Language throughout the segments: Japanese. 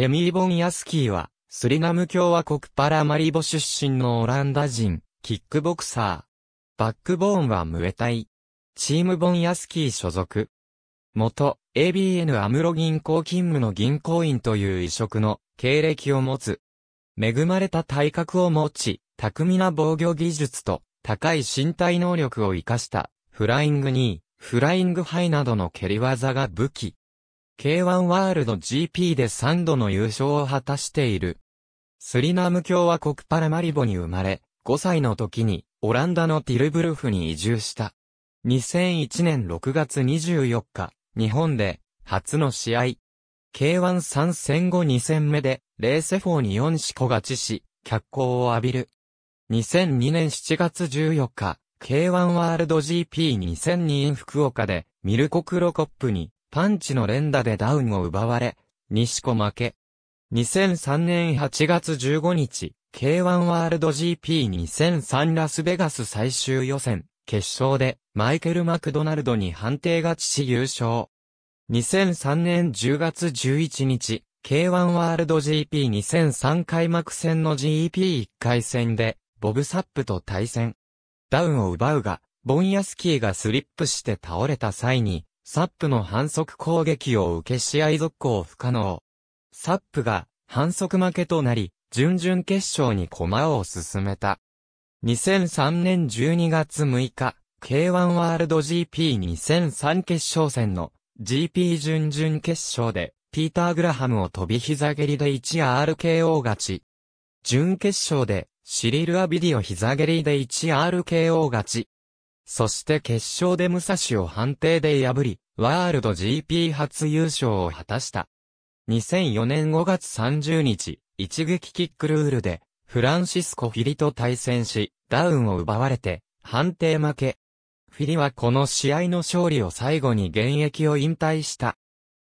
レミー・ボン・ヤスキーは、スリナム共和国パラマリボ出身のオランダ人、キックボクサー。バックボーンはムエタイ。チームボン・ヤスキー所属。元、ABN アムロ銀行勤務の銀行員という異色の経歴を持つ。恵まれた体格を持ち、巧みな防御技術と高い身体能力を活かしたフライング2、フライングハイなどの蹴り技が武器。K1 ワールド GP で3度の優勝を果たしている。スリナム共和国パラマリボに生まれ、5歳の時にオランダのティルブルフに移住した。2001年6月24日、日本で初の試合。K1 参戦後2戦目で、レーセフォーに4四股勝ちし、脚光を浴びる。2002年7月14日、K1 ワールド GP2002 福岡で、ミルコ・クロコップにパンチの連打でダウンを奪われ、西子負け。2003年8月15日、K1 ワールド GP2003 ラスベガス最終予選、決勝で、マイケル・マクドナルドに判定勝ちし優勝。2003年10月11日、K1 ワールド GP2003 開幕戦の GP1 回戦で、ボブ・サップと対戦。ダウンを奪うが、ボンヤスキーがスリップして倒れた際に、サップの反則攻撃を受け試合続行不可能。サップが反則負けとなり、準々決勝に駒を進めた。2003年12月6日、K1 ワールド GP2003 決勝戦の GP 準々決勝で、ピーター・グラハムを飛び膝蹴りで 1RKO 勝ち。準決勝で、シリル・アビディを膝蹴りで 1RKO 勝ち。そして決勝で武蔵を判定で破り、ワールド GP 初優勝を果たした。2004年5月30日、一撃キックルールで、フランシスコ・フィリと対戦し、ダウンを奪われて、判定負け。フィリはこの試合の勝利を最後に現役を引退した。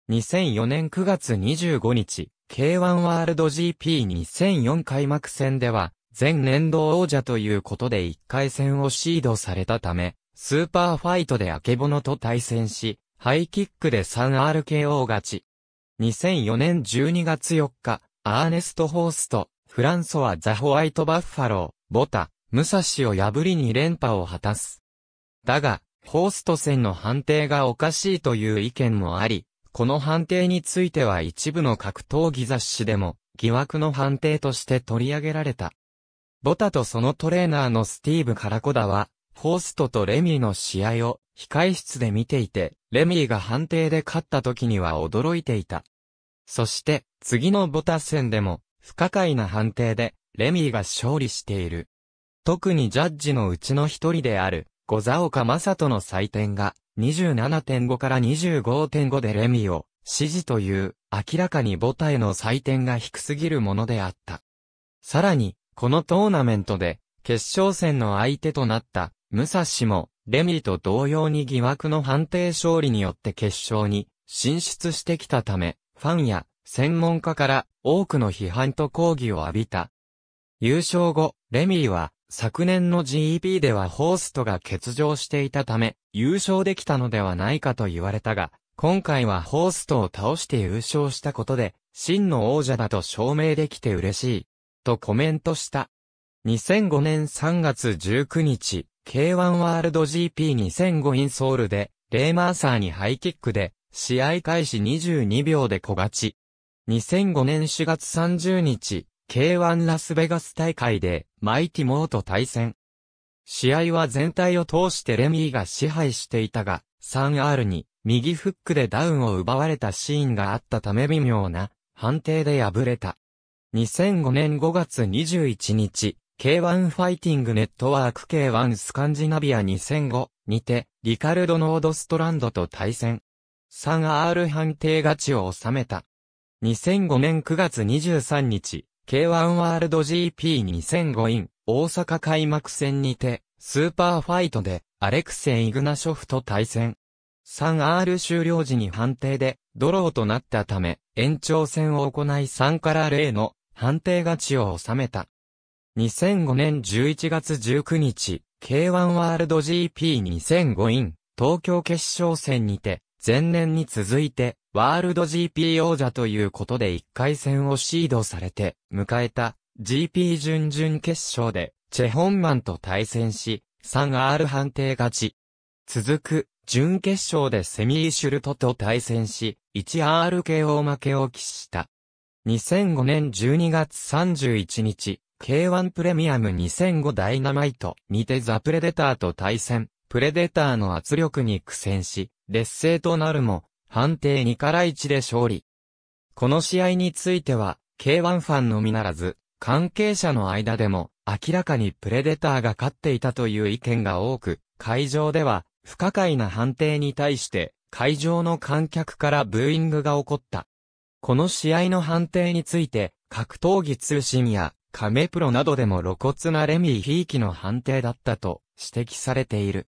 2004年9月25日、K1 ワールド GP2004 開幕戦では、前年度王者ということで1回戦をシードされたため、スーパーファイトでアケボノと対戦し、ハイキックで 3RKO 勝ち。2004年12月4日、アーネスト・ホースト、フランソワ・ザ・ホワイト・バッファロー、ボタ、ムサシを破り2連覇を果たす。だが、ホースト戦の判定がおかしいという意見もあり、この判定については一部の格闘技雑誌でも疑惑の判定として取り上げられた。ボタとそのトレーナーのスティーブ・カラコダは、フォーストとレミーの試合を控室で見ていて、レミーが判定で勝った時には驚いていた。そして、次のボタ戦でも、不可解な判定で、レミーが勝利している。特にジャッジのうちの一人である、小沢岡正人の採点が、27.5から25.5でレミーを、指示という、明らかにボタへの採点が低すぎるものであった。さらに、このトーナメントで、決勝戦の相手となった、武蔵も、レミと同様に疑惑の判定勝利によって決勝に進出してきたため、ファンや専門家から多くの批判と抗議を浴びた。優勝後、レミーは昨年の GEP ではホーストが欠場していたため、優勝できたのではないかと言われたが、今回はホーストを倒して優勝したことで、真の王者だと証明できて嬉しい。とコメントした。2005年3月19日、K1 ワールド GP2005 インソールで、レイマーサーにハイキックで、試合開始22秒で小勝ち。2005年4月30日、K1 ラスベガス大会で、マイティモーと対戦。試合は全体を通してレミーが支配していたが、3R に右フックでダウンを奪われたシーンがあったため微妙な判定で敗れた。2005年5月21日、K1 ファイティングネットワーク K1 スカンジナビア2005にて、リカルド・ノードストランドと対戦。3R 判定勝ちを収めた。2005年9月23日、K1 ワールド GP2005 イン、大阪開幕戦にて、スーパーファイトで、アレクセイ・イグナショフと対戦。3R 終了時に判定で、ドローとなったため、延長戦を行い3から0の判定勝ちを収めた。2005年11月19日、K1 ワールド GP2005 イン、東京決勝戦にて、前年に続いて、ワールド GP 王者ということで1回戦をシードされて、迎えた GP 準々決勝で、チェホンマンと対戦し、3R 判定勝ち。続く、準決勝でセミーシュルトと対戦し、1RKO 負けを喫した。2005年12月31日、K1 プレミアム2005ダイナマイトにてザ・プレデターと対戦、プレデターの圧力に苦戦し、劣勢となるも、判定2から1で勝利。この試合については、K1 ファンのみならず、関係者の間でも、明らかにプレデターが勝っていたという意見が多く、会場では、不可解な判定に対して、会場の観客からブーイングが起こった。この試合の判定について、格闘技通信や、カメプロなどでも露骨なレミー・ひいきの判定だったと指摘されている。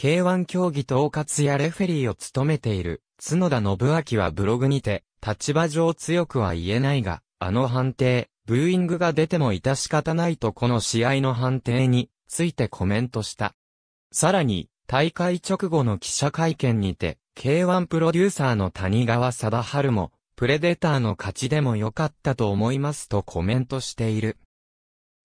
K1 競技統括やレフェリーを務めている角田信明はブログにて、立場上強くは言えないが、あの判定、ブーイングが出ても致し方ないとこの試合の判定についてコメントした。さらに、大会直後の記者会見にて、K1 プロデューサーの谷川貞治も、プレデターの勝ちでも良かったと思いますとコメントしている。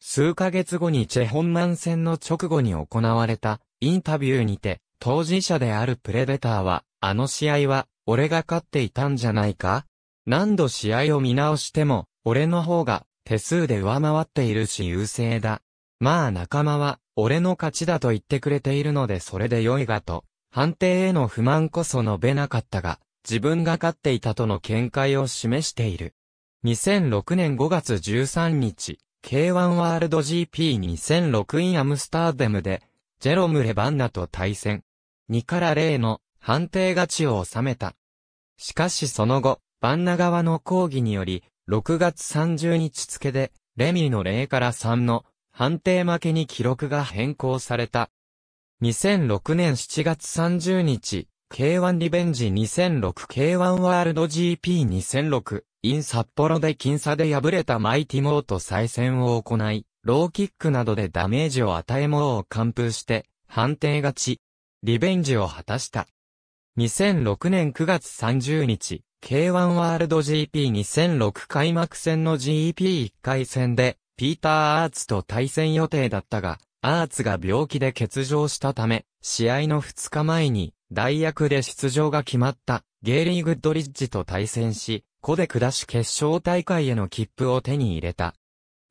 数ヶ月後にチェ・ホンマン戦の直後に行われたインタビューにて、当事者であるプレデターは、あの試合は、俺が勝っていたんじゃないか何度試合を見直しても、俺の方が手数で上回っているし優勢だ。まあ仲間は、俺の勝ちだと言ってくれているのでそれで良いがと、判定への不満こそ述べなかったが、自分が勝っていたとの見解を示している。2006年5月13日、K1 ワールド GP2006 インアムスターデムで、ジェロム・レバンナと対戦。2から0の判定勝ちを収めた。しかしその後、バンナ側の抗議により、6月30日付で、レミーの0から3の判定負けに記録が変更された。2006年7月30日、K1 リベンジ 2006K1 ワールド GP2006 in 札幌で僅差で敗れたマイティモーと再戦を行い、ローキックなどでダメージを与えモーを完封して、判定勝ち。リベンジを果たした。2006年9月30日、K1 ワールド GP2006 開幕戦の GP1 回戦で、ピーター・アーツと対戦予定だったが、アーツが病気で欠場したため、試合の2日前に、代役で出場が決まった、ゲーリー・グッドリッジと対戦し、子で下し決勝大会への切符を手に入れた。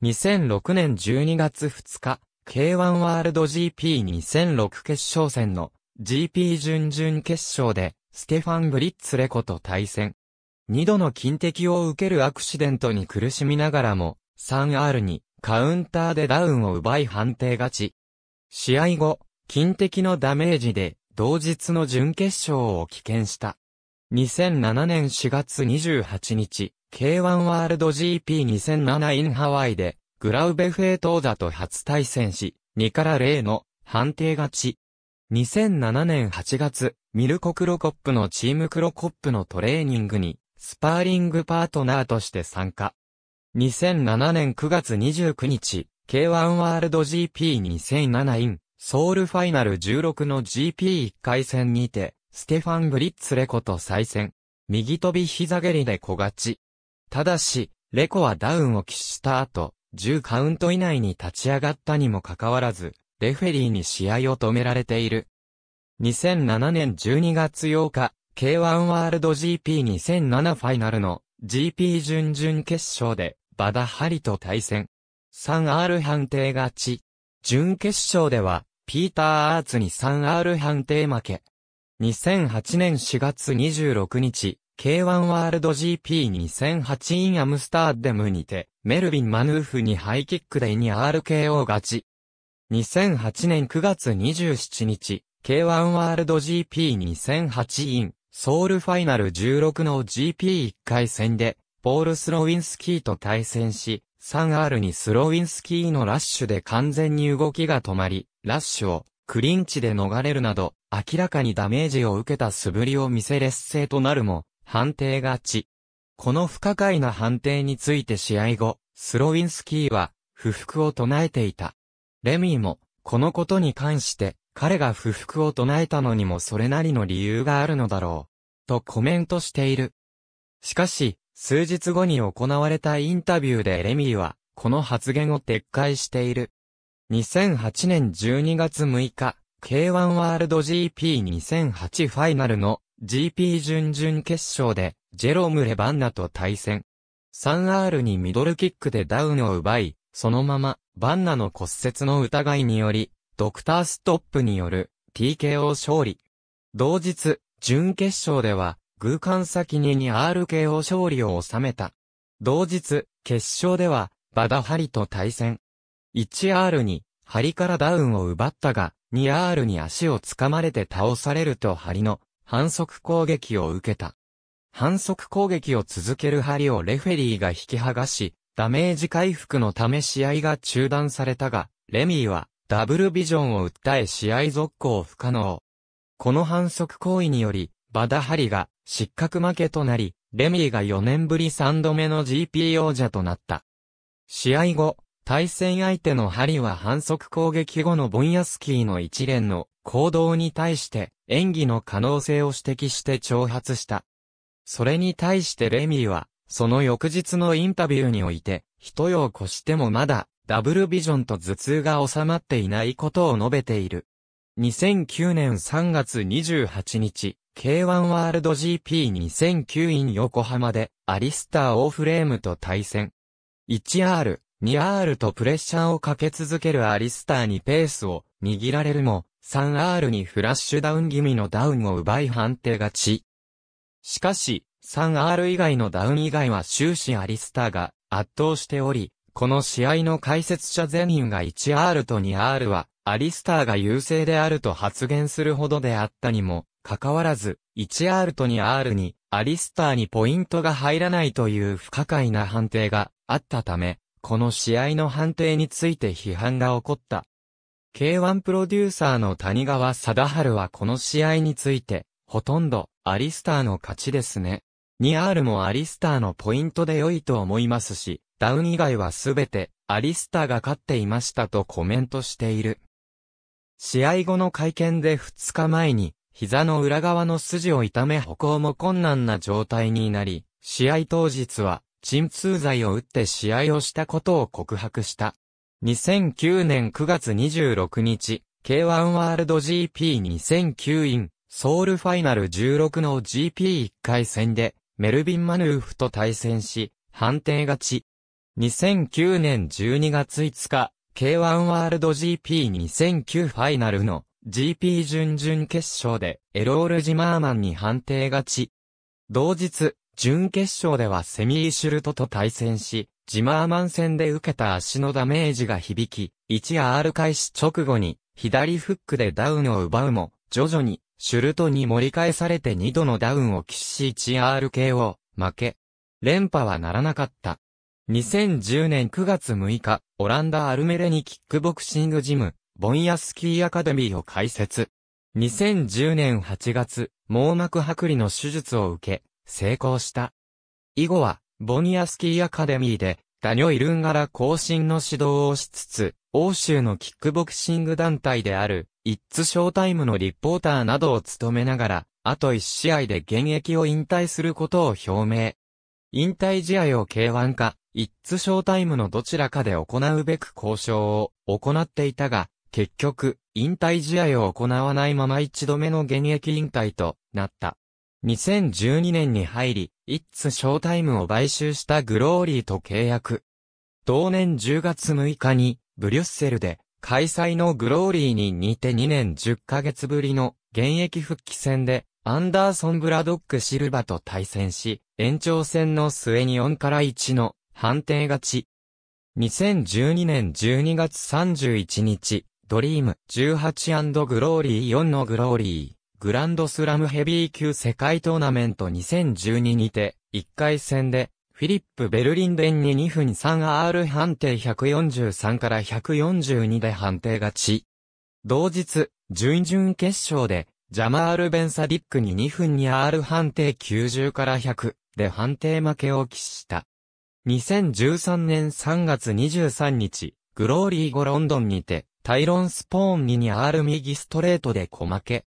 2006年12月2日、K1 ワールド GP2006 決勝戦の GP 準々決勝で、ステファン・ブリッツ・レコと対戦。二度の金敵を受けるアクシデントに苦しみながらも、3R にカウンターでダウンを奪い判定勝ち。試合後、金敵のダメージで同日の準決勝を棄権した。2007年4月28日、K1 ワールド GP2007 インハワイで、グラウベフェートーザと初対戦し、2から0の判定勝ち。2007年8月、ミルコ・クロコップのチームクロコップのトレーニングに、スパーリングパートナーとして参加。2007年9月29日、K1 ワールド GP2007 インソウルファイナル16の GP1 回戦にて、ステファン・グリッツ・レコと再戦。右飛び膝蹴りで小勝ち。ただし、レコはダウンを喫した後、10カウント以内に立ち上がったにもかかわらず、レフェリーに試合を止められている。2007年12月8日、K1 ワールド GP2007 ファイナルの GP 準々決勝で、バダハリと対戦。3R 判定勝ち。準決勝では、ピーター・アーツに 3R 判定負け。2008年4月26日、K1 ワールド GP2008 インアムスターデムにて、メルビン・マヌーフにハイキックで 2RKO 勝ち。2008年9月27日、K1 ワールド GP2008 イン、ソウルファイナル16の GP1 回戦で、ポール・スロウィンスキーと対戦し、3R にスロウィンスキーのラッシュで完全に動きが止まり、ラッシュを、クリンチで逃れるなど、明らかにダメージを受けた素振りを見せ劣勢となるも、判定勝ち。この不可解な判定について試合後、スロウィンスキーは、不服を唱えていた。レミーも、このことに関して、彼が不服を唱えたのにもそれなりの理由があるのだろう。とコメントしている。しかし、数日後に行われたインタビューでレミーは、この発言を撤回している。2008年12月6日、K1 ワールド GP2008 ファイナルの GP 準々決勝で、ジェロム・レバンナと対戦。3R にミドルキックでダウンを奪い、そのまま、バンナの骨折の疑いにより、ドクターストップによる TKO 勝利。同日、準決勝では、偶間先に 2RKO 勝利を収めた。同日、決勝では、バダハリと対戦。1R に、針からダウンを奪ったが、2R に足をつかまれて倒されると針の反則攻撃を受けた。反則攻撃を続ける針をレフェリーが引き剥がし、ダメージ回復のため試合が中断されたが、レミーはダブルビジョンを訴え試合続行不可能。この反則行為により、バダハリが失格負けとなり、レミーが4年ぶり3度目の GP 王者となった。試合後、対戦相手のハリは反則攻撃後のボンヤスキーの一連の行動に対して演技の可能性を指摘して挑発した。それに対してレミーは、その翌日のインタビューにおいて、人を越してもまだ、ダブルビジョンと頭痛が収まっていないことを述べている。2009年3月28日、K1 ワールド GP2009 イン横浜で、アリスター・オーフレームと対戦。1R、2アールとプレッシャーをかけ続けるアリスターにペースを握られるも、3R にフラッシュダウン気味のダウンを奪い判定勝ち。しかし、3R 以外のダウン以外は終始アリスターが圧倒しており、この試合の解説者全員が 1R と 2R は、アリスターが優勢であると発言するほどであったにも、かかわらず、1R と 2R に、アリスターにポイントが入らないという不可解な判定があったため、この試合の判定について批判が起こった。K1 プロデューサーの谷川貞治はこの試合について、ほとんどアリスターの勝ちですね。2R もアリスターのポイントで良いと思いますし、ダウン以外はすべてアリスターが勝っていましたとコメントしている。試合後の会見で2日前に、膝の裏側の筋を痛め歩行も困難な状態になり、試合当日は鎮痛剤を打って試合をしたことを告白した。2009年9月26日、K1 ワールド GP2009 イン、ソウルファイナル16の GP1 回戦で、メルビン・マヌーフと対戦し、判定勝ち。2009年12月5日、K1 ワールド GP2009 ファイナルの GP 準々決勝でエロール・ジマーマンに判定勝ち。同日、準決勝ではセミーシュルトと対戦し、ジマーマン戦で受けた足のダメージが響き、1R 開始直後に左フックでダウンを奪うも、徐々にシュルトに盛り返されて2度のダウンを喫し 1RKO、負け。連覇はならなかった。2010年9月6日、オランダアルメレにキックボクシングジム、ボンヤスキーアカデミーを開設。2010年8月、網膜剥離の手術を受け、成功した。以後は、ボニアスキーアカデミーで、ダニョイルンガラ更進の指導をしつつ、欧州のキックボクシング団体である、イッツショータイムのリポーターなどを務めながら、あと1試合で現役を引退することを表明。引退試合を K1 か、イッツショータイムのどちらかで行うべく交渉を行っていたが、結局、引退試合を行わないまま一度目の現役引退となった。2012年に入り、イッツショータイムを買収したグローリーと契約。同年10月6日に、ブリュッセルで、開催のグローリーに似て2年10ヶ月ぶりの現役復帰戦で、アンダーソン・ブラドック・シルバと対戦し、延長戦の末に4から1の判定勝ち。2012年12月31日、ドリーム 18& グローリー4のグローリー。グランドスラムヘビー級世界トーナメント2012にて、1回戦で、フィリップ・ベルリンデンに2分 3R 判定143から142で判定勝ち。同日、準々決勝で、ジャマール・ベンサディックに2分 2R 判定90から100で判定負けを喫した。2013年3月23日、グローリーゴ・ロンドンにて、タイロン・スポーンに 2R 右ストレートで小負け。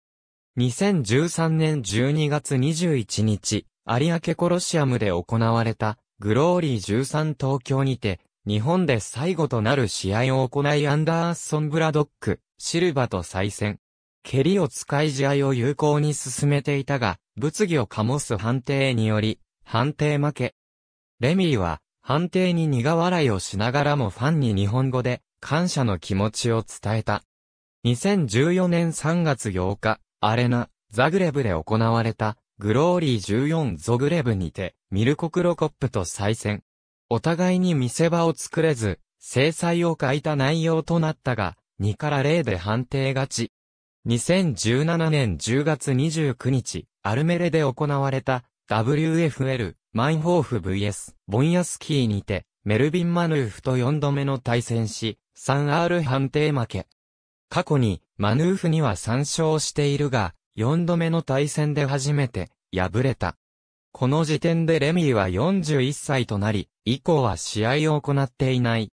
2013年12月21日、有明コロシアムで行われた、グローリー13東京にて、日本で最後となる試合を行いアンダーソン・ブラドック、シルバと再戦。蹴りを使い試合を有効に進めていたが、物議を醸す判定により、判定負け。レミーは、判定に苦笑いをしながらもファンに日本語で、感謝の気持ちを伝えた。2014年3月8日、アレナ、ザグレブで行われた、グローリー14ゾグレブにて、ミルコ・クロコップと再戦。お互いに見せ場を作れず、制裁を欠いた内容となったが、2から0で判定勝ち。2017年10月29日、アルメレで行われた、WFL、マインホーフ VS、ボンヤスキーにて、メルビン・マヌーフと4度目の対戦し、3R 判定負け。過去に、マヌーフには参照しているが、4度目の対戦で初めて、敗れた。この時点でレミーは41歳となり、以降は試合を行っていない。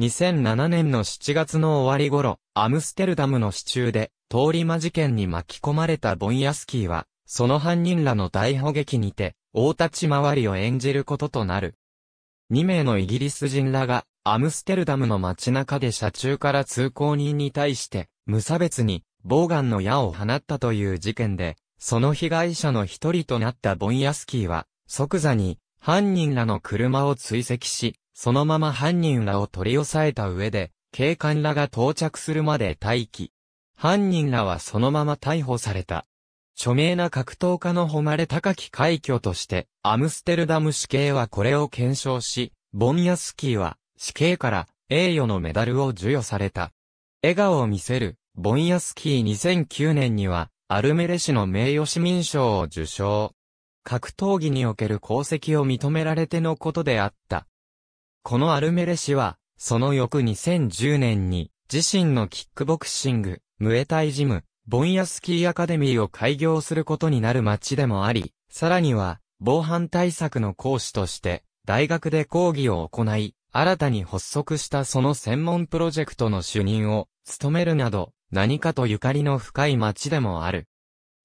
2007年の7月の終わり頃、アムステルダムの支柱で、通り魔事件に巻き込まれたボンヤスキーは、その犯人らの大捕撃にて、大立ち回りを演じることとなる。2名のイギリス人らが、アムステルダムの街中で車中から通行人に対して、無差別に、ボーガンの矢を放ったという事件で、その被害者の一人となったボンヤスキーは、即座に、犯人らの車を追跡し、そのまま犯人らを取り押さえた上で、警官らが到着するまで待機。犯人らはそのまま逮捕された。著名な格闘家の誉れ高き快挙として、アムステルダム死刑はこれを検証し、ボンヤスキーは、死刑から栄誉のメダルを授与された。笑顔を見せる、ボンヤスキー2009年には、アルメレ氏の名誉市民賞を受賞。格闘技における功績を認められてのことであった。このアルメレ氏は、その翌2010年に、自身のキックボクシング、ムエタイジム、ボンヤスキーアカデミーを開業することになる町でもあり、さらには、防犯対策の講師として、大学で講義を行い、新たに発足したその専門プロジェクトの主任を務めるなど、何かとゆかりの深い街でもある。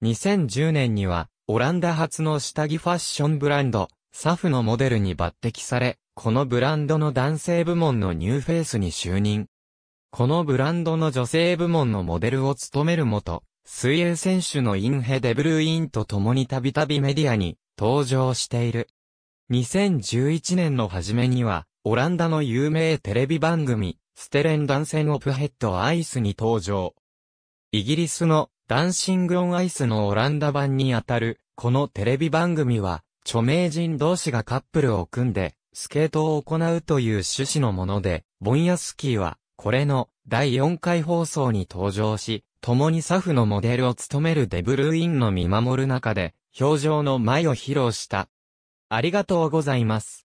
2010年には、オランダ発の下着ファッションブランド、サフのモデルに抜擢され、このブランドの男性部門のニューフェイスに就任。このブランドの女性部門のモデルを務めるもと、水泳選手のインヘデブルーインと共にたびたびメディアに登場している。2011年の初めには、オランダの有名テレビ番組、ステレンダンセンオプヘッドアイスに登場。イギリスのダンシングオンアイスのオランダ版にあたる、このテレビ番組は、著名人同士がカップルを組んで、スケートを行うという趣旨のもので、ボンヤスキーは、これの第4回放送に登場し、共にサフのモデルを務めるデブルーインの見守る中で、表情の前を披露した。ありがとうございます。